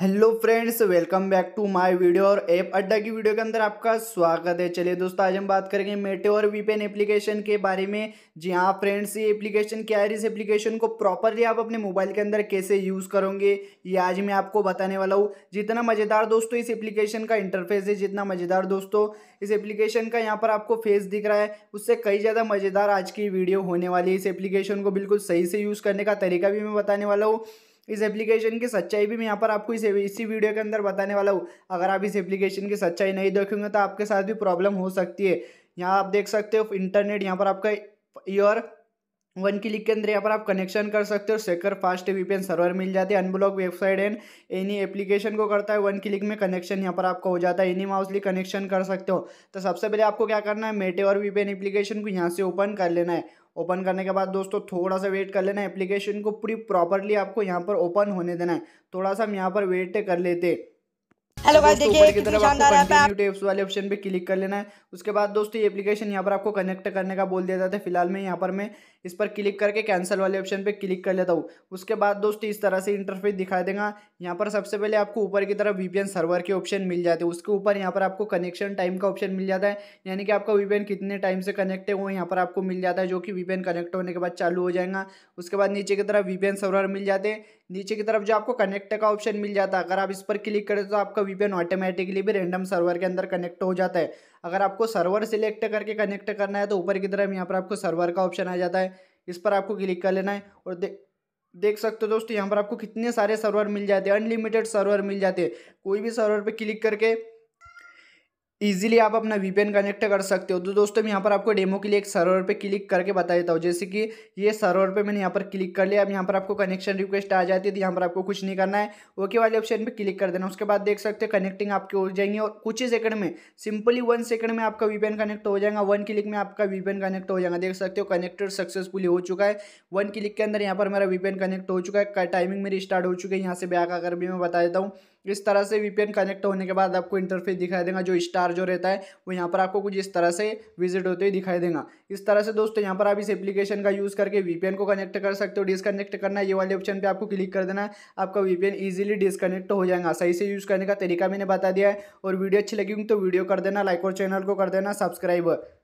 hello friends welcome back to my video और app Adda की video के अंदर आपका स्वागत है चलिए दोस्तों आज हम बात करेंगे मेटे और वीपेन एप्लीकेशन के बारे में जी हाँ फ्रेंड्स ये एप्लीकेशन क्या है इस एप्लीकेशन को प्रॉपरली आप अपने मोबाइल के अंदर कैसे यूज़ करोगे ये आज मैं आपको बताने वाला हूँ जितना मज़ेदार दोस्तों इस एप्लीकेशन का इंटरफेस है जितना मज़ेदार दोस्तों इस एप्लीकेशन का यहाँ पर आपको फेस दिख रहा है उससे कई ज़्यादा मज़ेदार आज की वीडियो होने वाली है इस एप्लीकेशन को बिल्कुल सही से यूज़ करने का तरीका भी मैं बताने वाला हूँ इस एप्लीकेशन की सच्चाई भी मैं यहाँ पर आपको इस इसी वीडियो के अंदर बताने वाला हूँ अगर आप इस एप्लीकेशन की सच्चाई नहीं देखेंगे तो आपके साथ भी प्रॉब्लम हो सकती है यहाँ आप देख सकते हो इंटरनेट यहाँ पर आपका योर वन क्लिक के अंदर यहाँ पर आप कनेक्शन कर सकते हो सेकर फास्ट वीपीएन सर्वर मिल जाती है unblock website and any application को करता है वन क्लिक में कनेक्शन यहाँ पर आपका हो जाता है एनी माउसली कनेक्शन कर सकते हो तो सबसे पहले आपको क्या करना है मेटे और वीपीएन एप्लीकेशन को यहाँ से ओपन कर लेना है ओपन करने के बाद दोस्तों थोड़ा सा वेट कर लेना है एप्लीकेशन को पूरी प्रॉपरली आपको यहाँ पर ओपन होने देना है थोड़ा सा हम यहाँ पर वेट कर लेते हैं हेलो तो गाइस देखिए कितनी शानदार ऐप है टेप्स वाले ऑप्शन पे क्लिक कर लेना है उसके बाद दोस्तों ये एप्लीकेशन यहाँ पर आपको कनेक्ट करने का बोल दिया जाता है फिलहाल मैं यहाँ पर मैं इस पर क्लिक करके कैंसिल वाले ऑप्शन पे क्लिक कर लेता हूँ उसके बाद दोस्तों इस तरह से इंटरफेस दिखाई देगा यहाँ पर सबसे पहले आपको ऊपर की तरफ वीपीएन सर्वर के ऑप्शन मिल जाते हैं उसके ऊपर यहाँ पर आपको कनेक्शन टाइम का ऑप्शन मिल जाता है यानी कि आपका वीपीएन कितने टाइम से कनेक्ट है वो यहाँ पर आपको मिल जाता है जो कि वीपीएन कनेक्ट होने के बाद चालू हो जाएगा उसके बाद नीचे की तरफ वीपीएन सर्वर मिल जाते हैं नीचे की तरफ जो आपको कनेक्ट का ऑप्शन मिल जाता है अगर आप इस पर क्लिक करें तो आपका वीपीएन ऑटोमेटिकली भी रेंडम सर्वर के अंदर कनेक्ट हो जाता है अगर आपको सर्वर सिलेक्ट करके कनेक्ट करना है तो ऊपर की तरफ यहाँ पर आपको सर्वर का ऑप्शन आ जाता है इस पर आपको क्लिक कर लेना है और दे देख सकते हो दोस्तों यहाँ पर आपको कितने सारे सर्वर मिल जाते हैं अनलिमिटेड सर्वर मिल जाते हैं कोई भी सर्वर पर क्लिक करके ईजिली आप अपना वीपीएन कनेक्ट कर सकते हो तो दोस्तों मैं यहाँ पर आपको डेमो के लिए एक सर्वर पे क्लिक करके बता देता हूँ जैसे कि ये सर्वर पे मैंने यहाँ पर क्लिक कर लिया अब यहाँ पर आपको कनेक्शन रिक्वेस्ट आ जाती है तो यहाँ पर आपको कुछ नहीं करना है ओके वाले ऑप्शन पे क्लिक कर देना उसके बाद देख सकते हो कनेक्टिंग आपकी हो जाएंगी और कुछ ही सेकंड में सिंपली वन सेकंड में आपका वीपीएन कनेक्ट हो जाएगा वन क्लिक में आपका वीपीएन कनेक्ट हो जाएगा देख सकते हो कनेक्टेड सक्सेसफुली हो चुका है वन क्लिक के अंदर यहाँ पर मेरा वीपीएन कनेक्ट हो चुका है टाइमिंग मेरी स्टार्ट हो चुकी है यहाँ से ब्याक आकर भी मैं बता देता हूँ इस तरह से वीपीएन कनेक्ट होने के बाद आपको इंटरफेस दिखाई देगा जो स्टार जो रहता है वो यहाँ पर आपको कुछ इस तरह से विजिट होते हुए दिखाई देगा इस तरह से दोस्तों यहाँ पर आप इस एप्लीकेशन का यूज़ करके वीपीएन को कनेक्ट कर सकते हो डिसकनेक्ट करना ये वाले ऑप्शन पर आपको क्लिक कर देना है आपका वीपीएन ईजिली डिसकनेक्ट हो जाएगा सही से यूज़ करने का तरीका मैंने बता दिया है और वीडियो अच्छी लगी तो वीडियो कर देना लाइक और चैनल को कर देना सब्सक्राइब